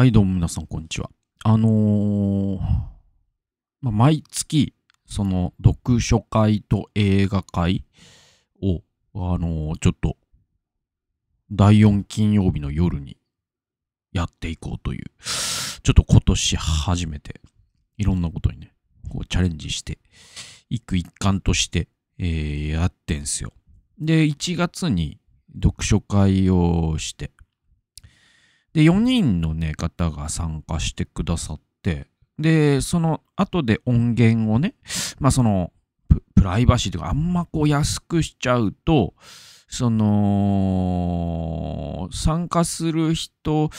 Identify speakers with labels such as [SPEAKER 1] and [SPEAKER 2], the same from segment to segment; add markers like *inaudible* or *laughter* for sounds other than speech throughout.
[SPEAKER 1] はい、どうも皆さん、こんにちは。あのー、まあ、毎月、その、読書会と映画会を、あのー、ちょっと、第4金曜日の夜にやっていこうという、ちょっと今年初めて、いろんなことにね、こう、チャレンジして、一句一貫として、えー、やってんすよ。で、1月に読書会をして、で、4人のね、方が参加してくださって、で、その後で音源をね、まあその、プライバシーというか、あんまこう安くしちゃうと、その、参加する人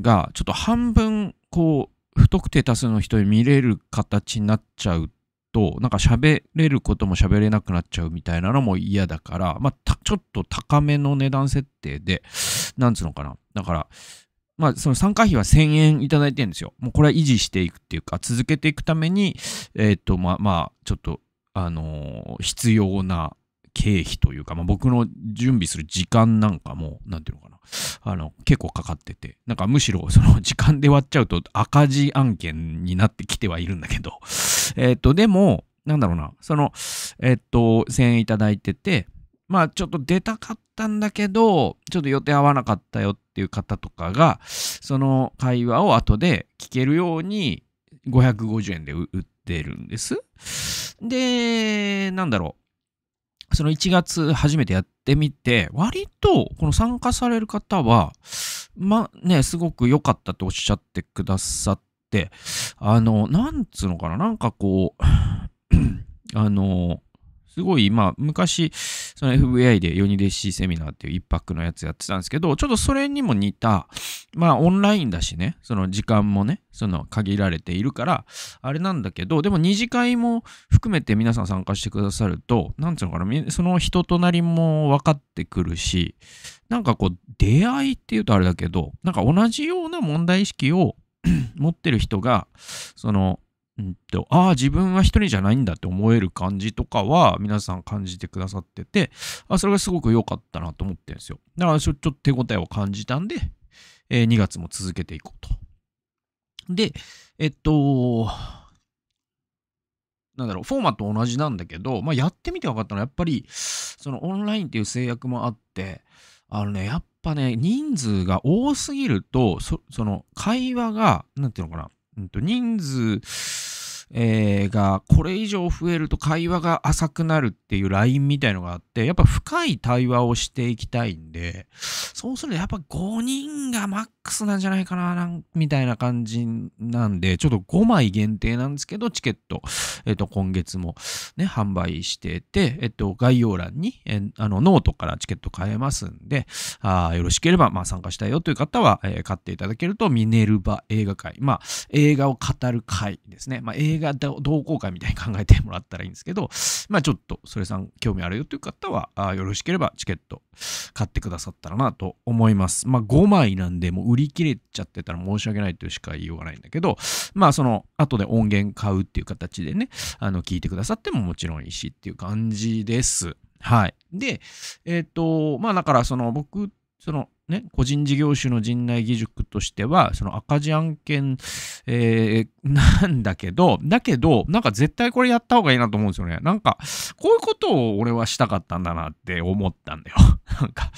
[SPEAKER 1] が、ちょっと半分、こう、不特定多数の人に見れる形になっちゃうと、なんか喋れることも喋れなくなっちゃうみたいなのも嫌だから、まあ、ちょっと高めの値段設定で、なんつうのかな。だから、まあ、その参加費は1000円いただいてるんですよ。もうこれは維持していくっていうか、続けていくために、えっ、ー、と、まあ、まあ、ちょっと、あのー、必要な経費というか、まあ、僕の準備する時間なんかも、なんていうのかな、あの、結構かかってて、なんかむしろその時間で割っちゃうと赤字案件になってきてはいるんだけど、えっ、ー、と、でも、なんだろうな、その、えっ、と、1000円いただいてて、まあちょっと出たかったんだけど、ちょっと予定合わなかったよっていう方とかが、その会話を後で聞けるように550円で売ってるんです。で、なんだろう。その1月初めてやってみて、割とこの参加される方は、まあね、すごく良かったとおっしゃってくださって、あの、なんつうのかな、なんかこう、*clears throat* あの、すごい、まあ昔、その FBI で4人弟子セミナーっていう一泊のやつやってたんですけど、ちょっとそれにも似た、まあオンラインだしね、その時間もね、その限られているから、あれなんだけど、でも二次会も含めて皆さん参加してくださると、なんつうのかな、その人となりも分かってくるし、なんかこう、出会いっていうとあれだけど、なんか同じような問題意識を *coughs* 持ってる人が、その、うんと、ああ、自分は一人じゃないんだって思える感じとかは、皆さん感じてくださってて、あそれがすごく良かったなと思ってるんですよ。だから、ちょっと手応えを感じたんで、えー、2月も続けていこうと。で、えっと、なんだろう、フォーマット同じなんだけど、まあ、やってみて分かったのは、やっぱり、そのオンラインっていう制約もあって、あのね、やっぱね、人数が多すぎると、その、会話が、なんていうのかな、うんと、人数、えー、がこれ以上増えると会話が浅くなるっていうラインみたいのがあってやっぱ深い対話をしていきたいんでそうするとやっぱ5人がマックスなんじゃないかななんみたいな感じなんでちょっと5枚限定なんですけどチケット、えっと今月もね販売してて、えっと概要欄に、えあのノートからチケット買えますんであよろしければ、まあ、参加したいよという方は、え買っていただけるとミネルヴァ映画会まあ映画を語る会ですね、まあ、映映画同好会みたいに考えてもらったらいいんですけど、まあちょっと、それさん興味あるよという方は、あよろしければチケット買ってくださったらなと思います。まあ5枚なんで、もう売り切れちゃってたら申し訳ないとしか言いようがないんだけど、まあその、後で音源買うっていう形でね、あの、聞いてくださってももちろんいいしっていう感じです。はい。で、えっ、ー、と、まあだからその僕、そのね、個人事業主の陣内義塾としては、その赤字案件、えー、なんだけど、だけど、なんか絶対これやった方がいいなと思うんですよね。なんか、こういうことを俺はしたかったんだなって思ったんだよ。*laughs* なんか、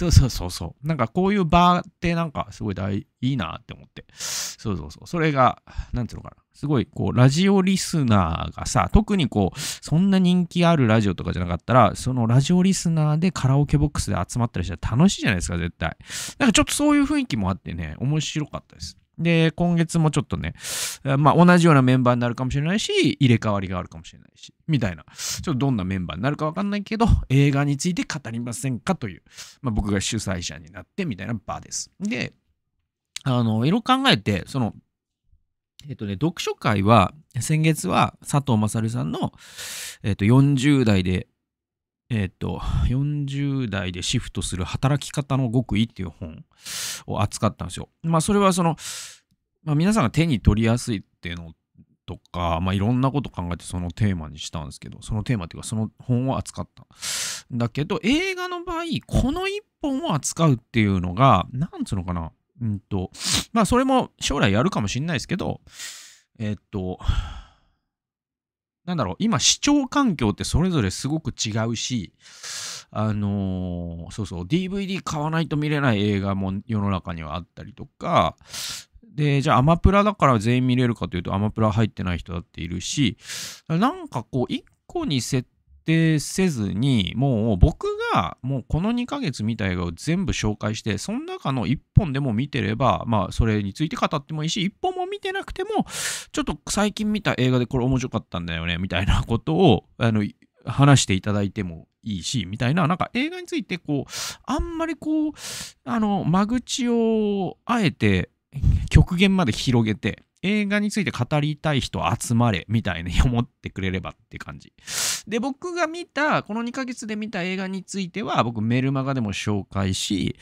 [SPEAKER 1] そうそうそうそう。なんかこういう場ってなんかすごい大いいなって思って。そうそうそう。それが、なんていうのかな。すごいこう、ラジオリスナーがさ、特にこう、そんな人気あるラジオとかじゃなかったら、そのラジオリスナーでカラオケボックスで集まったりしたら楽しいじゃないですか、絶対。なんかちょっとそういう雰囲気もあってね、面白かったです。で、今月もちょっとね、まあ、同じようなメンバーになるかもしれないし、入れ替わりがあるかもしれないし、みたいな。ちょっとどんなメンバーになるかわかんないけど、映画について語りませんかという、まあ、僕が主催者になってみたいな場です。で、あの、いろいろ考えて、その、えっとね、読書会は、先月は佐藤勝さんの、えっと、40代でえっ、ー、と、40代でシフトする働き方の極意っていう本を扱ったんですよ。まあ、それはその、まあ、皆さんが手に取りやすいっていうのとか、まあ、いろんなこと考えてそのテーマにしたんですけど、そのテーマっていうか、その本を扱った。だけど、映画の場合、この一本を扱うっていうのが、なんつうのかな、うんと、まあ、それも将来やるかもしれないですけど、えっ、ー、と、なんだろう、今視聴環境ってそれぞれすごく違うし、あのー、そうそう、DVD 買わないと見れない映画も世の中にはあったりとか、で、じゃあアマプラだから全員見れるかというとアマプラ入ってない人だっているし、なんかこう、一個に設定せずに、もう僕がもうこの2ヶ月見た映画を全部紹介して、その中の1本でも見てれば、まあそれについて語ってもいいし、1本も見てなくても、ちょっと最近見た映画でこれ面白かったんだよね、みたいなことを、あの、話していただいてもいいし、みたいな、なんか映画についてこう、あんまりこう、あの、間口をあえて、極限まで広げて、映画について語りたい人集まれみたいに *laughs* 思ってくれればって感じ。で、僕が見た、この2ヶ月で見た映画については、僕メルマガでも紹介し、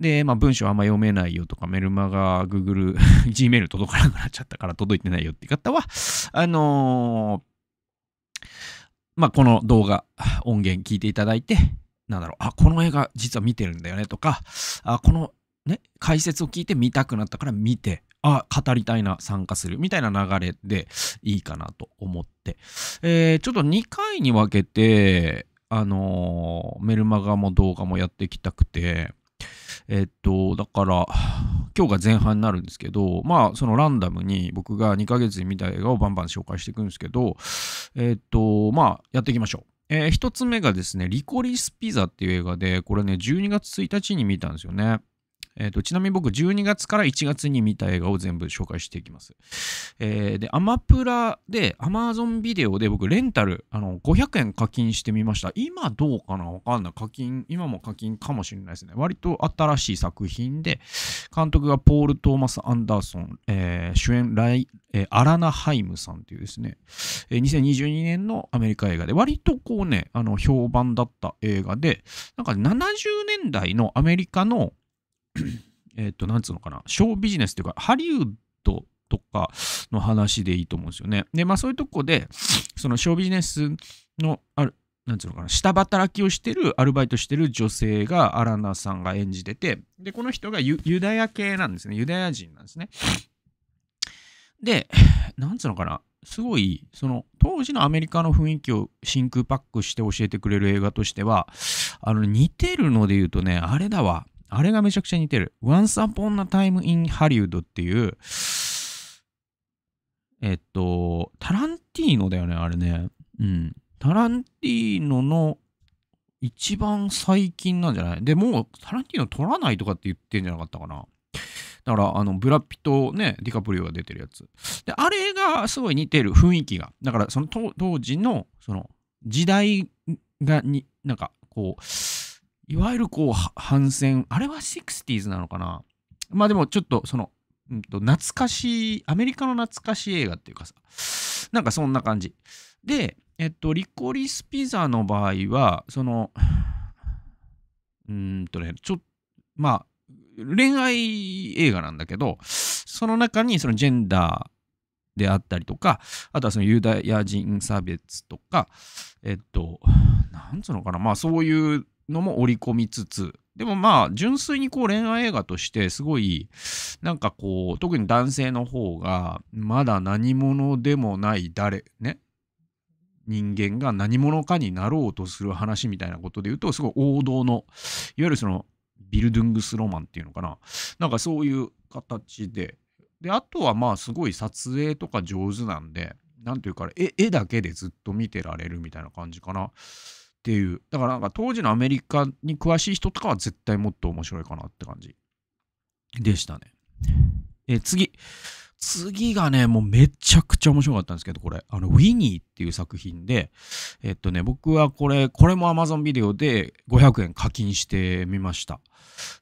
[SPEAKER 1] で、まあ文章あんま読めないよとか、メルマガ、グーグル、Gmail *laughs* 届かなくなっちゃったから届いてないよって方は、あのー、まあこの動画、音源聞いていただいて、なんだろう、あ、この映画実は見てるんだよねとか、あ、このね、解説を聞いて見たくなったから見て、あ、語りたいな、参加するみたいな流れでいいかなと思って、えー、ちょっと2回に分けて、あのー、メルマガも動画もやっていきたくて、えっと、だから、今日が前半になるんですけど、まあ、そのランダムに僕が2ヶ月に見た映画をバンバン紹介していくんですけど、えっと、まあ、やっていきましょう。えー、1つ目がですね、リコリスピザっていう映画で、これね、12月1日に見たんですよね。えーと、ちなみに僕12月から1月に見た映画を全部紹介していきます。えー、で、アマプラでアマゾンビデオで僕レンタルあの500円課金してみました。今どうかなわかんない。課金、今も課金かもしれないですね。割と新しい作品で、監督がポール・トーマス・アンダーソン、えー、主演ライ、えー、アラナ・ハイムさんというですね、えー、2022年のアメリカ映画で、割とこうね、あの評判だった映画で、なんか70年代のアメリカの *clears throat* えっ、ー、と、なんつうのかな、ショービジネスっていうか、ハリウッドとかの話でいいと思うんですよね。で、まあそういうとこで、そのショービジネスのある、なんつうのかな、下働きをしてる、アルバイトしてる女性がアラナさんが演じてて、で、この人がユダヤ系なんですね、ユダヤ人なんですね。で、なんつうのかな、すごい、その、当時のアメリカの雰囲気を真空パックして教えてくれる映画としては、あの、似てるので言うとね、あれだわ、あれがめちゃくちゃ似てる。Once Upon a Time in Hollywood っていう、えっと、タランティーノだよね、あれね。うん。タランティーノの一番最近なんじゃないでもうタランティーノ撮らないとかって言ってんじゃなかったかな。だから、あの、ブラピとね、ディカプリオが出てるやつ。で、あれがすごい似てる、雰囲気が。だから、その当時の、その、時代がに、なんか、こう、いわゆるこう、反戦、あれは 60s なのかなまあでもちょっとその、うんと、懐かしい、アメリカの懐かしい映画っていうかさ、なんかそんな感じ。で、えっと、リコリスピザの場合は、その、うんとね、ちょ、まあ、恋愛映画なんだけど、その中にそのジェンダーであったりとか、あとはそのユダヤ人差別とか、えっと、なんつうのかな、まあそういうのも織り込みつつ、でもまあ、純粋にこう恋愛映画として、すごい、なんかこう、特に男性の方が、まだ何者でもない誰、ね、人間が何者かになろうとする話みたいなことで言うと、すごい王道の、いわゆるその、ビルドゥングスロマンっていうのかな。なんかそういう形で。で、あとはまあすごい撮影とか上手なんで、なんていうか、絵だけでずっと見てられるみたいな感じかな。っていう。だからなんか当時のアメリカに詳しい人とかは絶対もっと面白いかなって感じでしたね。え次。次がね、もうめちゃくちゃ面白かったんですけど、これ、あの、ウィニーっていう作品で、えっとね、僕はこれ、これも Amazon ビデオで500円課金してみました。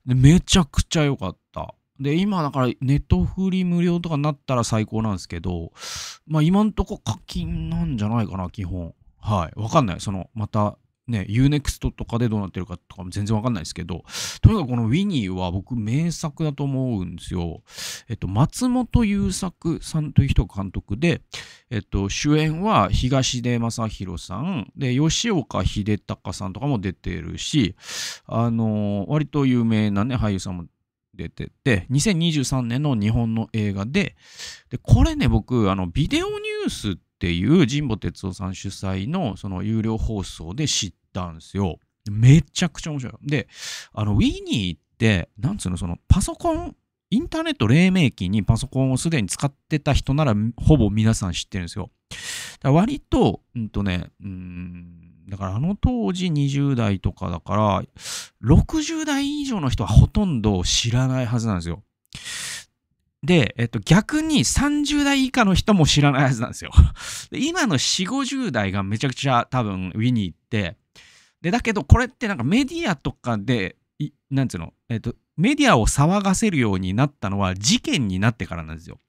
[SPEAKER 1] で、めちゃくちゃ良かった。で、今だからネットフリ無料とかになったら最高なんですけど、まあ今んとこ課金なんじゃないかな、基本。はい。わかんない。その、またね、UNEXT とかでどうなってるかとかも全然わかんないですけど、とにかくこのウィニーは僕名作だと思うんですよ。えっと、松本優作さんという人が監督で、えっと、主演は東出昌宏さん、で、吉岡秀隆さんとかも出てるし、あのー、割と有名なね、俳優さんも出てて、2023年の日本の映画で、で、これね、僕、あの、ビデオニュースっていう神保哲夫さん主催のその有料放送で知ったんですよ。めちゃくちゃ面白い。で、あの、ウィニーって、なんつうの、そのパソコン、インターネット黎明期にパソコンをすでに使ってた人ならほぼ皆さん知ってるんですよ。だ割と、うんとね、うん、だからあの当時20代とかだから、60代以上の人はほとんど知らないはずなんですよ。で、えっと、逆に30代以下の人も知らないはずなんですよ。*laughs* 今の4、50代がめちゃくちゃ多分ウィニーって、で、だけどこれってなんかメディアとかで、いなんつうの、えっと、メディアを騒がせるようになったのは事件になってからなんですよ。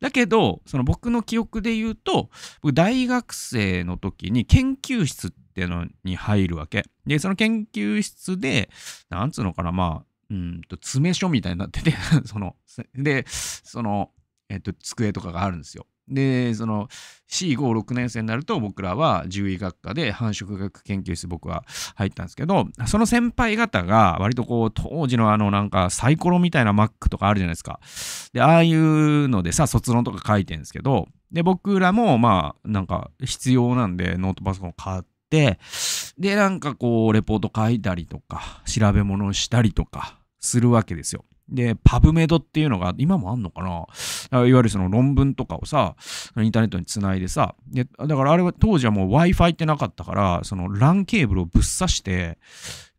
[SPEAKER 1] だけど、その僕の記憶で言うと、僕大学生の時に研究室っていうのに入るわけ。で、その研究室で、なんつうのかな、まあ、うんと、詰書みたいになってて *laughs* その、で、その、えっと、机とかがあるんですよ。で、その C56 年生になると僕らは獣医学科で繁殖学研究室僕は入ったんですけど、その先輩方が割とこう当時のあのなんかサイコロみたいなマックとかあるじゃないですか。で、ああいうのでさ、卒論とか書いてるんですけど、で、僕らもまあなんか必要なんでノートパソコン買って、で、なんかこうレポート書いたりとか、調べ物したりとか、するわけですよ。で、パブメドっていうのが、今もあんのかないわゆるその論文とかをさ、インターネットにつないでさ、でだからあれは当時はもう Wi-Fi ってなかったから、その LAN ケーブルをぶっ刺して、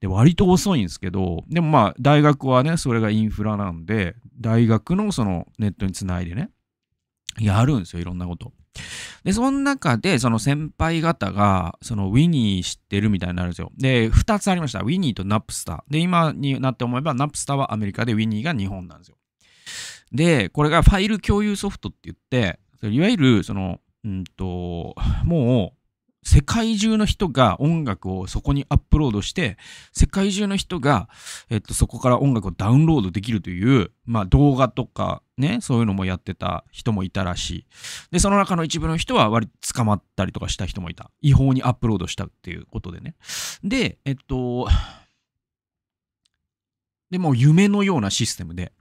[SPEAKER 1] で、割と遅いんですけど、でもまあ、大学はね、それがインフラなんで、大学のそのネットにつないでね、やるんですよ、いろんなこと。で、その中で、その先輩方が、そのウィニー知ってるみたいになるんですよ。で、2つありました。ウィニーとナプスター。で、今になって思えば、ナプスターはアメリカで、ウィニーが日本なんですよ。で、これがファイル共有ソフトって言って、いわゆる、その、うんと、もう、世界中の人が音楽をそこにアップロードして、世界中の人が、えっと、そこから音楽をダウンロードできるという、まあ、動画とかね、そういうのもやってた人もいたらしい。で、その中の一部の人は割と捕まったりとかした人もいた。違法にアップロードしたっていうことでね。で、えっと、でも夢のようなシステムで、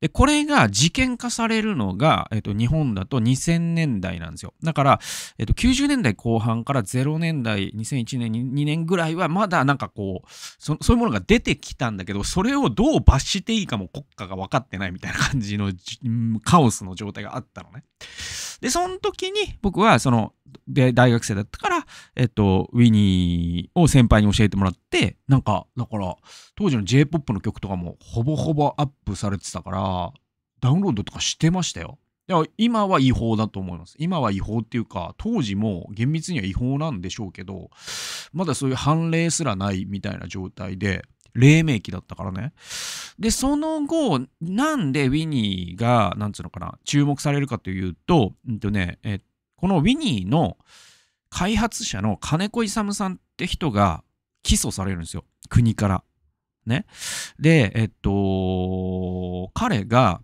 [SPEAKER 1] で、これが事件化されるのが、えっと、日本だと2000年代なんですよ。だから、えっと、90年代後半から0年代、2001年、2年ぐらいは、まだなんかこうそ、そういうものが出てきたんだけど、それをどう罰していいかも国家が分かってないみたいな感じのカオスの状態があったのね。で、その時に僕はその、で、大学生だったから、えっと、ウィニーを先輩に教えてもらって、なんか、だから、当時の J-POP の曲とかもほぼほぼアップされてたから、ダウンロードとかしてましたよ。だから今は違法だと思います。今は違法っていうか、当時も厳密には違法なんでしょうけど、まだそういう判例すらないみたいな状態で、黎明期だったからね。で、その後、なんでウィニーが、なんつうのかな、注目されるかというと、うんとね、えこのウィニーの開発者の金子勇さんって人が起訴されるんですよ。国から。ね。で、えっと、彼が、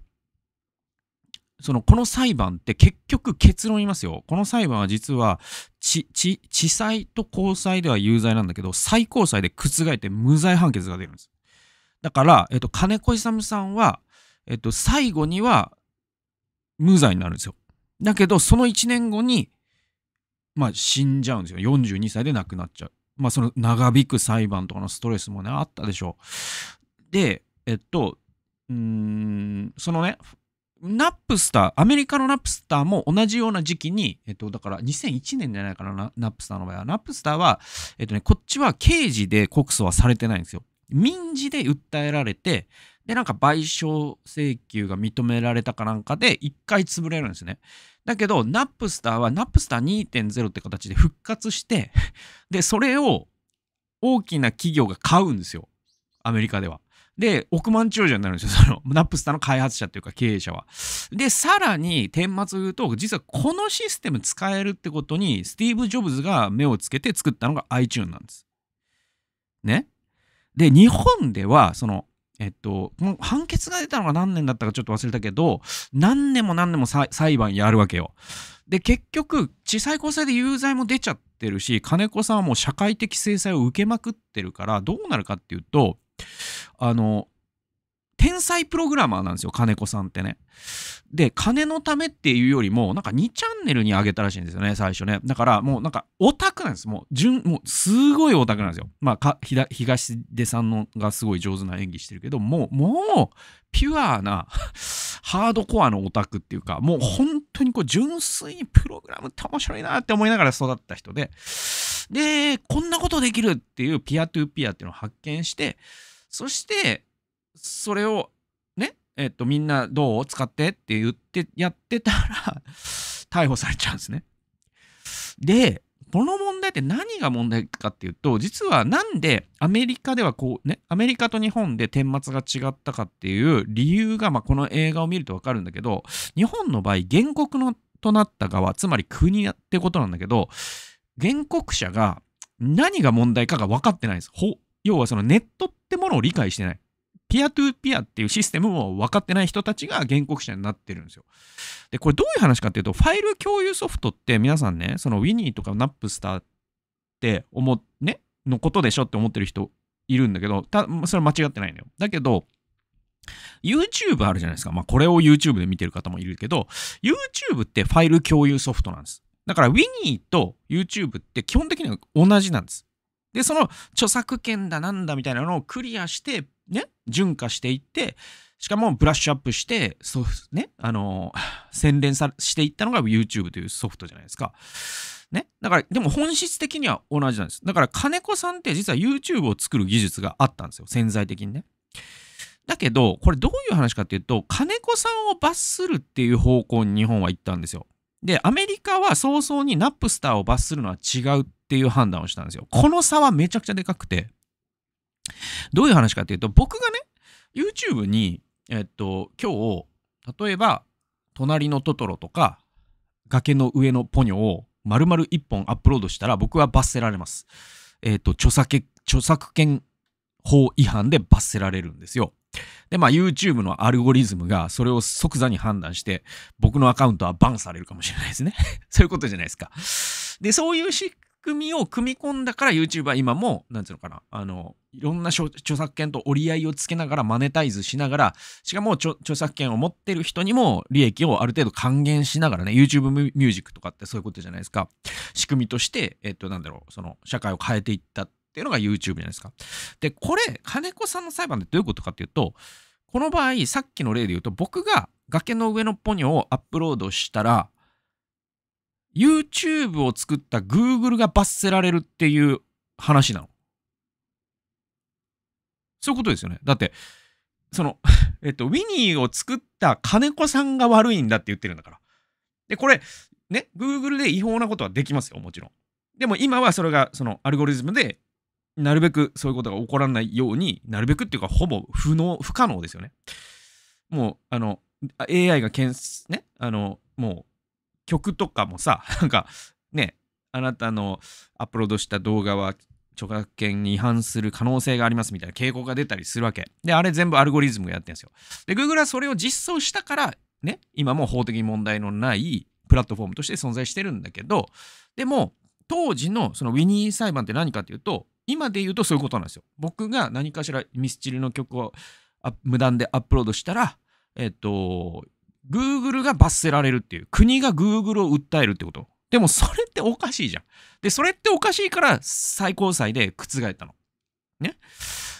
[SPEAKER 1] そのこの裁判って結局結論言いますよ。この裁判は実は地、地裁と高裁では有罪なんだけど、最高裁で覆って無罪判決が出るんです。だから、えっと、金子勇さんは、えっと、最後には無罪になるんですよ。だけど、その1年後に、まあ、死んじゃうんですよ。42歳で亡くなっちゃう。まあ、その長引く裁判とかのストレスもね、あったでしょう。で、えっと、うん、そのね、ナップスター、アメリカのナップスターも同じような時期に、えっと、だから2001年じゃないかな、ナップスターの場合は。ナップスターは、えっとね、こっちは刑事で告訴はされてないんですよ。民事で訴えられて、で、なんか賠償請求が認められたかなんかで、一回潰れるんですね。だけど、ナップスターは、ナップスター2.0って形で復活して、で、それを大きな企業が買うんですよ。アメリカでは。で、億万長者になるんですよ。その、*laughs* ナップスターの開発者っていうか経営者は。で、さらに、顛末言うと、実はこのシステム使えるってことに、スティーブ・ジョブズが目をつけて作ったのが iTune なんです。ね。で、日本では、その、えっと、もう判決が出たのが何年だったかちょっと忘れたけど、何年も何年も裁判やるわけよ。で、結局、地裁高裁で有罪も出ちゃってるし、金子さんはもう社会的制裁を受けまくってるから、どうなるかっていうと、あの天才プログラマーなんですよ金子さんってね。で金のためっていうよりもなんか2チャンネルに上げたらしいんですよね最初ねだからもうなんかオタクなんですもう純もうすごいオタクなんですよまあ東出さんのがすごい上手な演技してるけどもうもうピュアなハードコアのオタクっていうかもう本当にこう純粋にプログラムって面白いなって思いながら育った人ででこんなことできるっていうピアトゥーピアっていうのを発見してそしてそれをねえっとみんなどう使ってって言ってやってたら *laughs* 逮捕されちゃうんですね。でこの問題って何が問題かっていうと実はなんでアメリカではこうねアメリカと日本で顛末が違ったかっていう理由が、まあ、この映画を見ると分かるんだけど日本の場合原告のとなった側つまり国ってことなんだけど原告者が何が問題かが分かってないんです。要はそのネットってものを理解してない。ピアトゥーピアっていうシステムも分かってない人たちが原告者になってるんですよ。で、これどういう話かっていうと、ファイル共有ソフトって皆さんね、そのウィニーとかナップスターって思、ね、のことでしょって思ってる人いるんだけど、たそれ間違ってないのよ。だけど、YouTube あるじゃないですか。まあ、これを YouTube で見てる方もいるけど、YouTube ってファイル共有ソフトなんです。だからウィニーと YouTube って基本的には同じなんです。でその著作権だなんだみたいなのをクリアしてね順化していってしかもブラッシュアップしてそうねあの洗練さしていったのが YouTube というソフトじゃないですか。ね、だからでも本質的には同じなんですだから金子さんって実は YouTube を作る技術があったんですよ潜在的にねだけどこれどういう話かっていうと金子さんを罰するっていう方向に日本は行ったんですよで、アメリカは早々にナップスターを罰するのは違うっていう判断をしたんですよ。この差はめちゃくちゃでかくて、どういう話かっていうと、僕がね、YouTube に、えっと、今日、例えば、隣のトトロとか、崖の上のポニョを丸々1本アップロードしたら、僕は罰せられます。えっと、著作著作権法違反で罰せられるんですよ。で、まあ YouTube のアルゴリズムがそれを即座に判断して、僕のアカウントはバンされるかもしれないですね。*laughs* そういうことじゃないですか。で、そういう仕組みを組み込んだから YouTube は今も、なん言うのかな、あの、いろんな著作権と折り合いをつけながらマネタイズしながら、しかも著作権を持ってる人にも利益をある程度還元しながらね、YouTube ミュージックとかってそういうことじゃないですか。仕組みとして、えっと、なんだろう、その、社会を変えていったっていうのが YouTube じゃないですか。で、これ、金子さんの裁判でどういうことかっていうと、この場合、さっきの例で言うと、僕が崖の上のポニョをアップロードしたら、YouTube を作った Google が罰せられるっていう話なの。そういうことですよね。だって、その、*laughs* えっと、ウィニーを作った金子さんが悪いんだって言ってるんだから。で、これ、ね、Google で違法なことはできますよ、もちろん。でも今はそれが、そのアルゴリズムでなるべくそういうことが起こらないようになるべくっていうかほぼ不能不可能ですよね。もうあの AI がけんねあのもう曲とかもさ *laughs* なんかねあなたのアップロードした動画は著作権に違反する可能性がありますみたいな傾向が出たりするわけ。で、あれ全部アルゴリズムがやってるんですよ。で、Google はそれを実装したから、ね、今も法的に問題のないプラットフォームとして存在してるんだけど、でも、当時のそのウィニー裁判って何かっていうと、今で言うとそういうことなんですよ。僕が何かしらミスチルの曲を無断でアップロードしたら、えっと、Google が罰せられるっていう。国が Google を訴えるってこと。でもそれっておかしいじゃん。で、それっておかしいから最高裁で覆ったの。ね。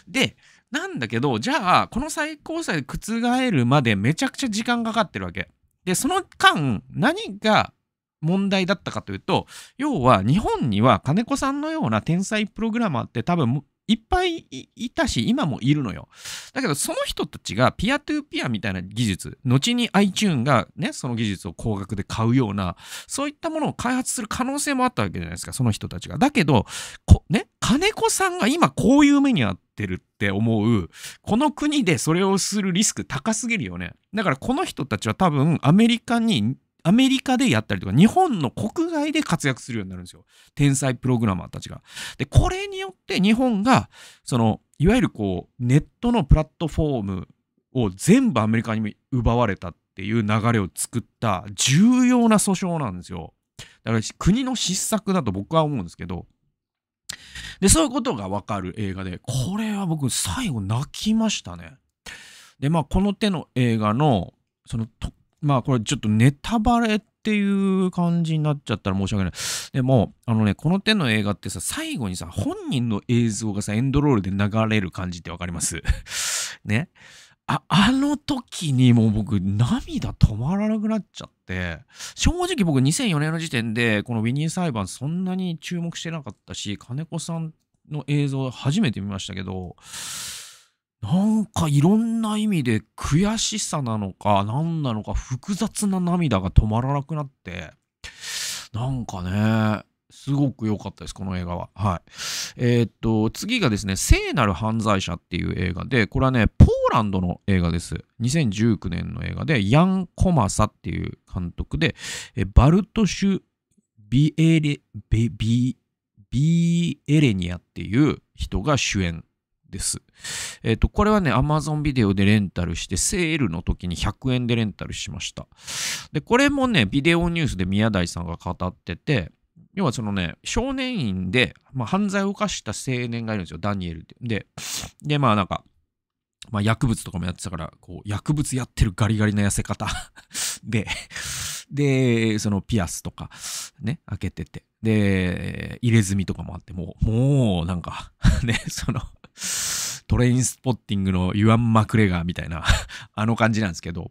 [SPEAKER 1] で、なんだけど、じゃあ、この最高裁で覆るまでめちゃくちゃ時間かかってるわけ。で、その間、何が問題だったかというと要は日本には金子さんのような天才プログラマーって多分いっぱいいたし、今もいるのよ。だけど、その人たちがピアトゥーピアみたいな技術、後に iTune がね、その技術を高額で買うような、そういったものを開発する可能性もあったわけじゃないですか、その人たちが。だけど、こね、金子さんが今こういう目にあってるって思う、この国でそれをするリスク高すぎるよね。だから、この人たちは多分、アメリカにアメリカでやったりとか、日本の国外で活躍するようになるんですよ。天才プログラマーたちが。で、これによって日本が、その、いわゆるこう、ネットのプラットフォームを全部アメリカに奪われたっていう流れを作った重要な訴訟なんですよ。だから国の失策だと僕は思うんですけど。で、そういうことがわかる映画で、これは僕最後泣きましたね。で、まあこの手の映画の、その特まあこれちょっとネタバレっていう感じになっちゃったら申し訳ない。でも、あのね、この手の映画ってさ、最後にさ、本人の映像がさ、エンドロールで流れる感じってわかります *laughs* ね。あ、あの時にもう僕涙止まらなくなっちゃって、正直僕2004年の時点でこのウィニー裁判そんなに注目してなかったし、金子さんの映像初めて見ましたけど、なんかいろんな意味で悔しさなのか何なのか複雑な涙が止まらなくなってなんかねすごく良かったです、この映画は。はい。えー、っと、次がですね、聖なる犯罪者っていう映画で、これはね、ポーランドの映画です。2019年の映画で、ヤン・コマサっていう監督で、えバルトシュ・ビエレ、ビエレニアっていう人が主演です。えっ、ー、と、これはね、Amazon ビデオでレンタルして、セールの時に100円でレンタルしました。で、これもね、ビデオニュースで宮台さんが語ってて、要はそのね、少年院で、まあ、犯罪を犯した青年がいるんですよ、ダニエルっで、でまあなんか、まあ、薬物とかもやってたから、こう、薬物やってるガリガリな痩せ方 *laughs* で、で、そのピアスとか、ね、開けてて、で、入れ墨とかもあって、もう、もう、なんか *laughs* ね、そのトレインスポッティングのユアン・マクレガーみたいな *laughs* あの感じなんですけど、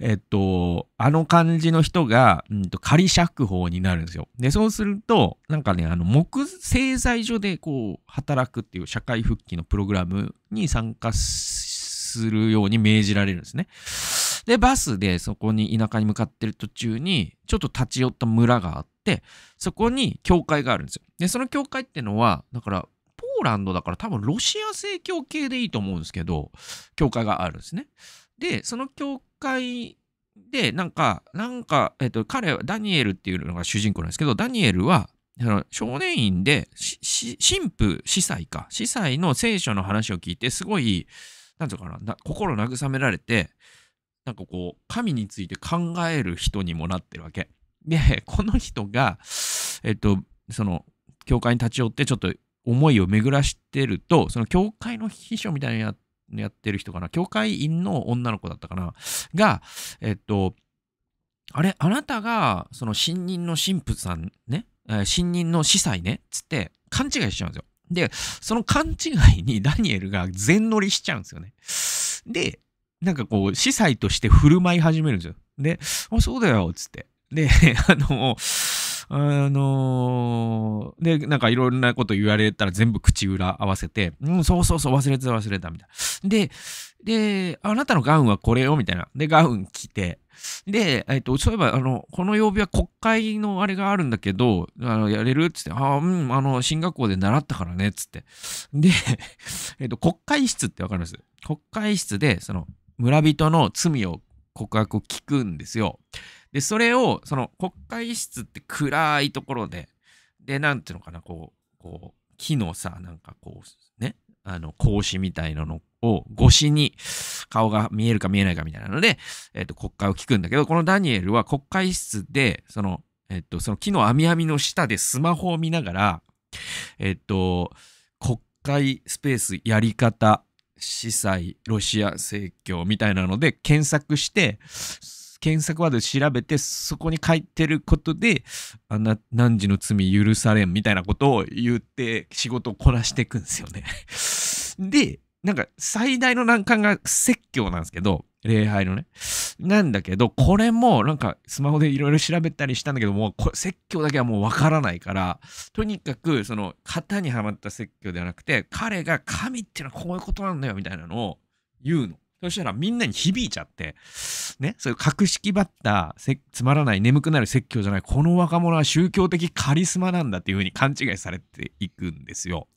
[SPEAKER 1] えっと、あの感じの人が、うんと、仮釈放になるんですよ。で、そうすると、なんかね、あの、木製材所でこう、働くっていう社会復帰のプログラムに参加するように命じられるんですね。で、バスでそこに田舎に向かってる途中に、ちょっと立ち寄った村があって、そこに教会があるんですよ。で、その教会ってのは、だから、ーランドだから多分ロシア正教系でいいと思うんですけど、教会があるんですね。で、その教会で、なんか、なんか、えっと、彼は、ダニエルっていうのが主人公なんですけど、ダニエルは、あの少年院で、神父、司祭か、司祭の聖書の話を聞いて、すごい、なんていうかな、心慰められて、なんかこう、神について考える人にもなってるわけ。で、この人が、えっと、その、教会に立ち寄って、ちょっと思いを巡らしてると、その教会の秘書みたいなのやってる人かな、教会員の女の子だったかな、が、えっと、あれ、あなたが、その新任の神父さんね、新任の司祭ね、つって勘違いしちゃうんですよ。で、その勘違いにダニエルが全乗りしちゃうんですよね。で、なんかこう、司祭として振る舞い始めるんですよ。で、あ、そうだよ、つって。で、*laughs* あの、あのー、で、なんかいろんなこと言われたら全部口裏合わせて、うん、そうそうそう、忘れてた忘れた、みたいな。で、で、あなたのガウンはこれよ、みたいな。で、ガウン着て、で、えっ、と、そういえば、あの、この曜日は国会のあれがあるんだけど、あのやれるっつって、ああ、うん、あの、進学校で習ったからね、っつって。で、*laughs* えっ、と、国会室ってわかります国会室で、その、村人の罪を告白を聞くんですよ。で、それを、その国会室って暗いところで、で、なんていうのかな、こう、こう、木のさ、なんかこう、ね、あの、格子みたいなのを越しに顔が見えるか見えないかみたいなので、えっ、ー、と、国会を聞くんだけど、このダニエルは国会室で、その、えっ、ー、と、その木の網網の下でスマホを見ながら、えっ、ー、と、国会スペースやり方、司祭、ロシア正教みたいなので検索して、検索ワードで調べて、そこに書いてることで、あな、何時の罪許されんみたいなことを言って仕事をこなしていくんですよね。*laughs* で、なんか最大の難関が説教なんですけど、礼拝のね。なんだけど、これもなんかスマホでいろいろ調べたりしたんだけども、こ説教だけはもうわからないから、とにかくその型にはまった説教ではなくて、彼が神っていうのはこういうことなんだよみたいなのを言うの。そしたらみんなに響いちゃって、ね、そういう格式ばったつまらない眠くなる説教じゃない、この若者は宗教的カリスマなんだっていうふうに勘違いされていくんですよ。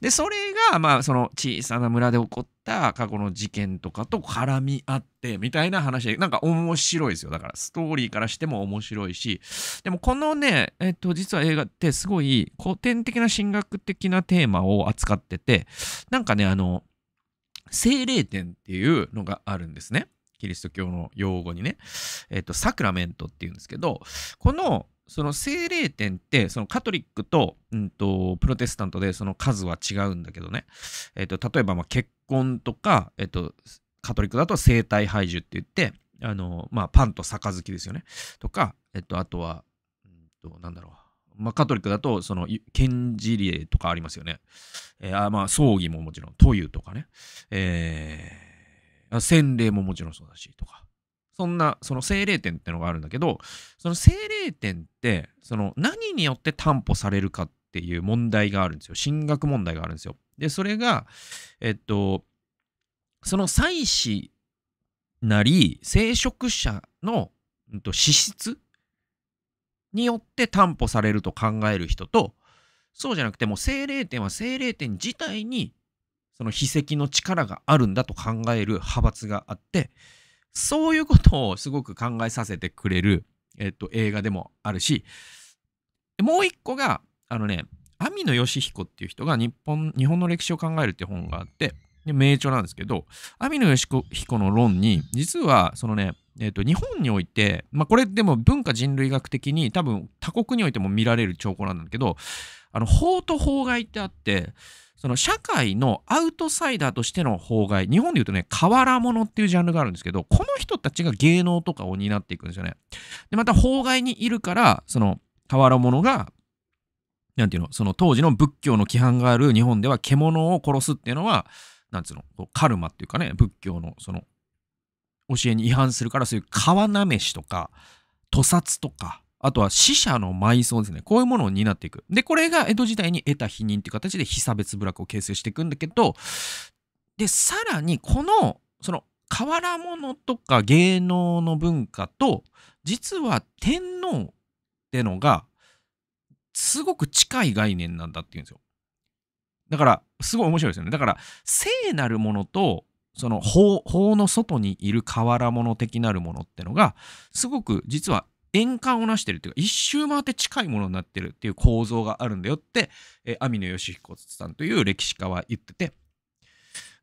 [SPEAKER 1] で、それが、まあ、その小さな村で起こった過去の事件とかと絡み合って、みたいな話で、なんか面白いですよ。だから、ストーリーからしても面白いし、でもこのね、えっと、実は映画ってすごい古典的な神学的なテーマを扱ってて、なんかね、あの、精霊点っていうのがあるんですね。キリスト教の用語にね。えっ、ー、と、サクラメントっていうんですけど、この、その精霊点って、そのカトリックと、うんと、プロテスタントでその数は違うんだけどね。えっ、ー、と、例えば、ま結婚とか、えっ、ー、と、カトリックだと生体排除って言って、あの、まあ、パンと杯ですよね。とか、えっと、あとは、うんと、なんだろう。まあ、カトリックだと、その、検事例とかありますよね。えー、あまあ、葬儀ももちろん、というとかね。えー、洗礼ももちろんそうだし、とか。そんな、その精霊点ってのがあるんだけど、その精霊点って、その何によって担保されるかっていう問題があるんですよ。進学問題があるんですよ。で、それが、えっと、その祭祀なり、聖職者の、うん、と資質によって担保されると考える人と、そうじゃなくてもう精霊点は精霊点自体にその秘跡の力があるんだと考える派閥があって、そういうことをすごく考えさせてくれる、えっと、映画でもあるし、もう一個が、あのね、網野義彦っていう人が日本日本の歴史を考えるって本があって、で名著なんですけど、網野義彦の論に、実はそのね、えーと、日本において、まあ、これでも文化人類学的に多分他国においても見られる兆候なんだけどあの法と法外ってあってその社会のアウトサイダーとしての法外日本で言うとねら者っていうジャンルがあるんですけどこの人たちが芸能とかを担っていくんですよね。でまた法外にいるからその瓦物がなんていうのその当時の仏教の規範がある日本では獣を殺すっていうのはなんつうのカルマっていうかね仏教のその教えに違反するから、そういう川なめしとか、屠殺とか、あとは死者の埋葬ですね。こういうものを担っていく。で、これが江戸時代に得た否認っていう形で被差別部落を形成していくんだけど、で、さらにこの、その、河原物とか芸能の文化と、実は天皇ってのが、すごく近い概念なんだっていうんですよ。だから、すごい面白いですよね。だから、聖なるものとその法法の外にいる瓦物的なるものってのがすごく実は円環を成してるっていうか一周回って近いものになってるっていう構造があるんだよって、え網野義彦さんという歴史家は言ってて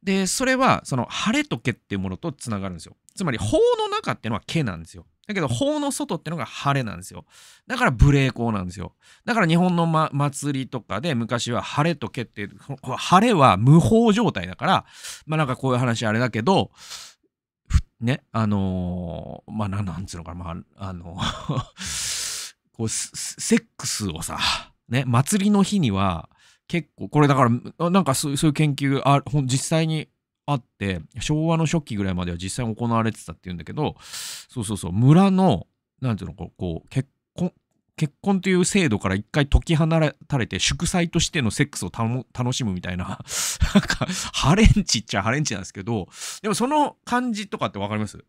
[SPEAKER 1] でそれはその晴れとけっていうものとつながるんですよつまり法の中っていうのはけなんですよだけど法の外ってのが晴れなんですよ。だから無礼講なんですよ。だから日本の、ま、祭りとかで昔は晴れとけって晴れは無法状態だから、まあなんかこういう話あれだけど、ね、あのー、まあなんつうのかな、まあ、あのー、*laughs* こう、セックスをさ、ね、祭りの日には結構、これだから、なんかそういう研究あ、実際にあって昭和の初期ぐらいまでは実際行われてたっていうんだけどそうそうそう村の何ていうのこう結婚結婚という制度から一回解き放たれて祝祭としてのセックスを楽しむみたいな *laughs* なんかハレンチっちゃハレンチなんですけどでもその感じとかって分かります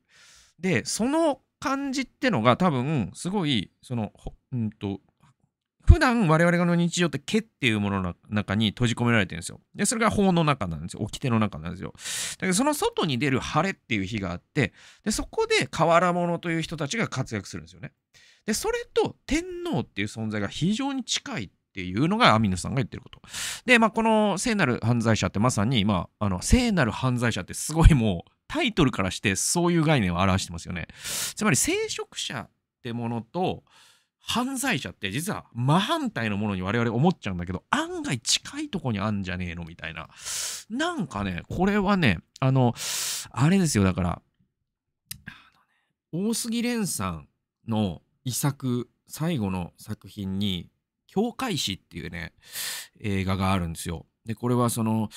[SPEAKER 1] でその感じってのが多分すごいそのうんと普段我々の日常って毛っていうものの中に閉じ込められてるんですよ。で、それが法の中なんですよ。掟の中なんですよ。だけど、その外に出る晴れっていう日があって、で、そこで河原者という人たちが活躍するんですよね。で、それと天皇っていう存在が非常に近いっていうのがアミノさんが言ってること。で、まあ、この聖なる犯罪者ってまさに、まあ、あの、聖なる犯罪者ってすごいもう、タイトルからしてそういう概念を表してますよね。つまり、聖職者ってものと、犯罪者って実は真反対のものに我々思っちゃうんだけど案外近いとこにあんじゃねえのみたいななんかねこれはねあのあれですよだから大杉蓮さんの遺作最後の作品に「教会史」っていうね映画があるんですよ。でこれはその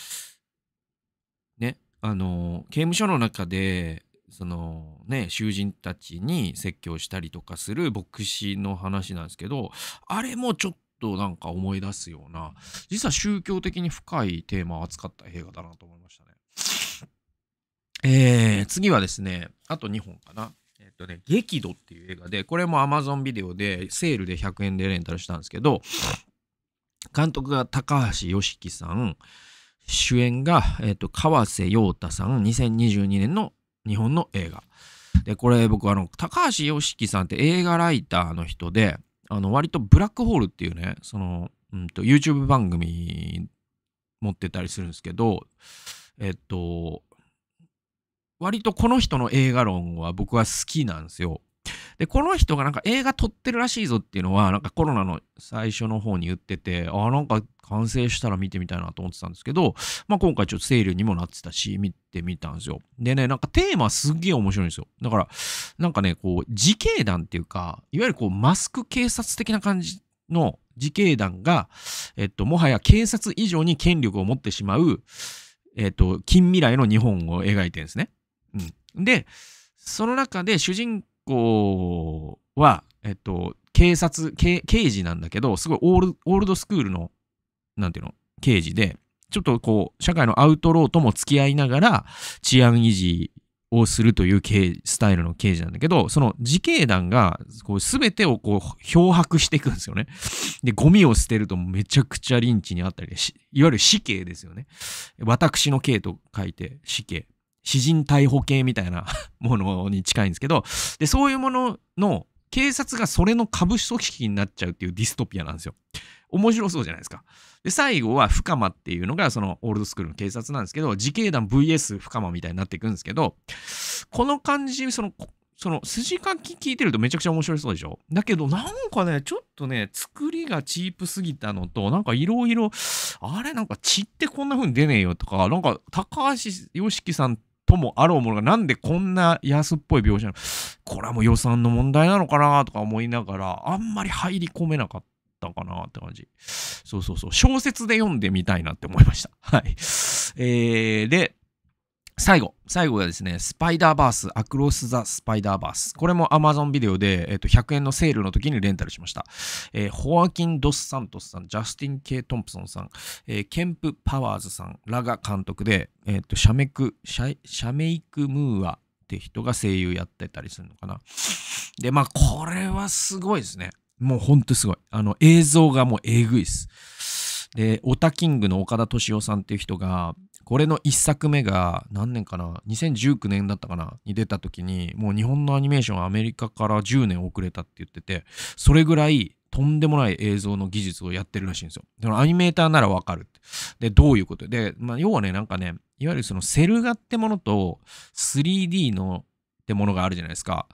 [SPEAKER 1] ねあの刑務所の中でそのね囚人たちに説教したりとかする牧師の話なんですけどあれもちょっとなんか思い出すような実は宗教的に深いテーマを扱った映画だなと思いましたね。えー、次はですねあと2本かな。えっとね、激怒っていう映画で、これも Amazon ビデオで、セールで100円でレンタルしたんですけど、監督が高橋良樹さん、主演が、えっと、川瀬陽太さん、2022年の日本の映画。で、これ僕、あの、高橋良樹さんって映画ライターの人で、あの、割とブラックホールっていうね、その、うんと、YouTube 番組持ってたりするんですけど、えっと、割とこの人の映画論は僕は好きなんですよ。で、この人がなんか映画撮ってるらしいぞっていうのは、なんかコロナの最初の方に言ってて、ああ、なんか完成したら見てみたいなと思ってたんですけど、まあ今回ちょっとセールにもなってたし、見てみたんですよ。でね、なんかテーマすっげえ面白いんですよ。だから、なんかね、こう、自警団っていうか、いわゆるこう、マスク警察的な感じの自警団が、えっと、もはや警察以上に権力を持ってしまう、えっと、近未来の日本を描いてるんですね。うん。で、その中で主人子は、えっと、警察刑、事なんだけど、すごいオールオールドスクールの、なんていうの、刑事で、ちょっとこう、社会のアウトローとも付き合いながら、治安維持をするというスタイルの刑事なんだけど、その自警団がこう全てをこう漂白していくんですよね。で、ゴミを捨てるとめちゃくちゃリンチにあったり、いわゆる死刑ですよね。私の刑と書いて死刑。詩人逮捕系みたいな *laughs* ものに近いんですけど、で、そういうものの警察がそれの株主組織になっちゃうっていうディストピアなんですよ。面白そうじゃないですか。で、最後は深間っていうのがそのオールドスクールの警察なんですけど、自警団 VS 深間みたいになっていくんですけど、この感じ、その、その筋書き聞いてるとめちゃくちゃ面白そうでしょだけどなんかね、ちょっとね、作りがチープすぎたのと、なんかいろいろ、あれなんか血ってこんな風に出ねえよとか、なんか高橋良樹さんともあろうものがなんでこんな安っぽい描写なのこれはもう予算の問題なのかなとか思いながらあんまり入り込めなかったかなって感じそうそうそう小説で読んでみたいなって思いましたはいえー、で最後、最後がですね、スパイダーバース、アクロス・ザ・スパイダーバース。これも Amazon ビデオで、えっと、100円のセールの時にレンタルしました。えー、ホアキン・ドス・サントスさん、ジャスティン・ケイ・トンプソンさん、えー、ケンプ・パワーズさんらが監督で、えっと、シャメク、シャシャメイク・ムーアって人が声優やってたりするのかな。で、まあ、これはすごいですね。もうほんとすごい。あの、映像がもうえぐいっす。で、オタキングの岡田敏夫さんっていう人が、これの1作目が何年かな2019年だったかなに出た時にもう日本のアニメーションはアメリカから10年遅れたって言っててそれぐらいとんでもない映像の技術をやってるらしいんですよ。アニメーターならわかるで、どういうことで、まあ、要はね、なんかね、いわゆるそのセル画ってものと 3D のってものがあるじゃないですか。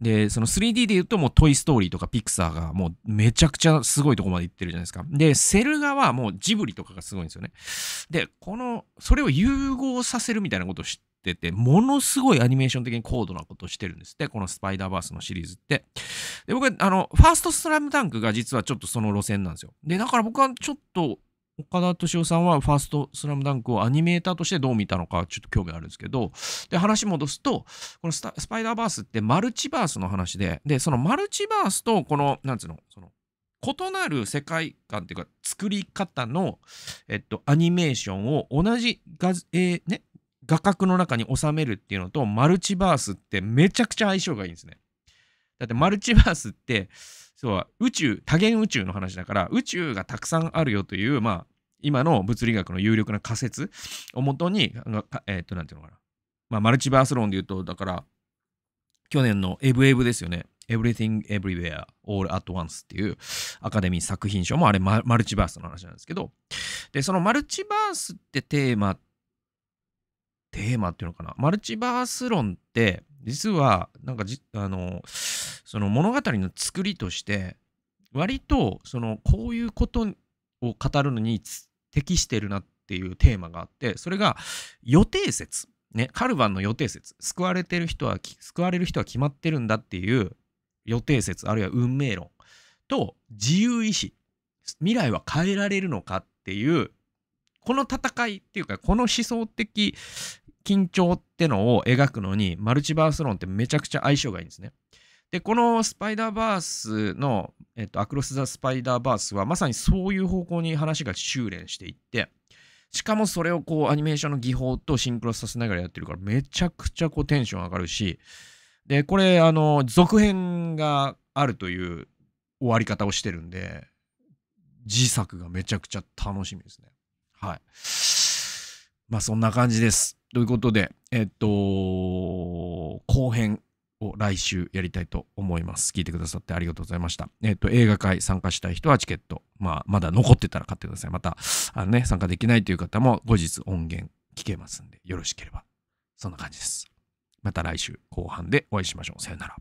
[SPEAKER 1] で、その 3D で言うともうトイストーリーとかピクサーがもうめちゃくちゃすごいとこまで行ってるじゃないですか。で、セルガはもうジブリとかがすごいんですよね。で、この、それを融合させるみたいなことを知ってて、ものすごいアニメーション的に高度なことをしてるんですって、このスパイダーバースのシリーズって。で、僕は、あの、ファーストスラムダンクが実はちょっとその路線なんですよ。で、だから僕はちょっと岡田敏夫さんはファーストスラムダンクをアニメーターとしてどう見たのかちょっと興味あるんですけど、で、話戻すと、このスパイダーバースってマルチバースの話で、で、そのマルチバースとこの、なんつうの、その、異なる世界観っていうか作り方の、えっと、アニメーションを同じ画,、えーね、画角の中に収めるっていうのとマルチバースってめちゃくちゃ相性がいいんですね。だってマルチバースってそうは宇宙多元宇宙の話だから宇宙がたくさんあるよという、まあ、今の物理学の有力な仮説をもとに、えっ、と、なんていうのかな。まあ、マルチバース論で言うと、だから、去年のエブエブですよね。Everything Everywhere All at Once っていうアカデミー作品賞もあれマルチバースの話なんですけど、で、そのマルチバースってテーマ、テーマっていうのかな。マルチバース論って、実は、なんかじ、あの、その物語の作りとして割とそのこういうことを語るのに適してるなっていうテーマがあってそれが予定説ねカルヴァンの予定説救われてる人は救われる人は決まってるんだっていう予定説あるいは運命論と自由意志未来は変えられるのかっていうこの戦いっていうかこの思想的緊張ってのを描くのにマルチバース論ってめちゃくちゃ相性がいいんですね。で、このスパイダーバースの、えっと、アクロス・ザ・スパイダーバースは、まさにそういう方向に話が修練していって、しかもそれをこう、アニメーションの技法とシンクロさせながらやってるから、めちゃくちゃこう、テンション上がるし、で、これ、あの、続編があるという終わり方をしてるんで、自作がめちゃくちゃ楽しみですね。はい。まあそんな感じです。ということで、えっと、後編を来週やりたいと思います。聞いてくださってありがとうございました。えっ、ー、と、映画会参加したい人はチケット、まあ、まだ残ってたら買ってください。また、あのね、参加できないという方も後日音源聞けますんで、よろしければ。そんな感じです。また来週後半でお会いしましょう。さよなら。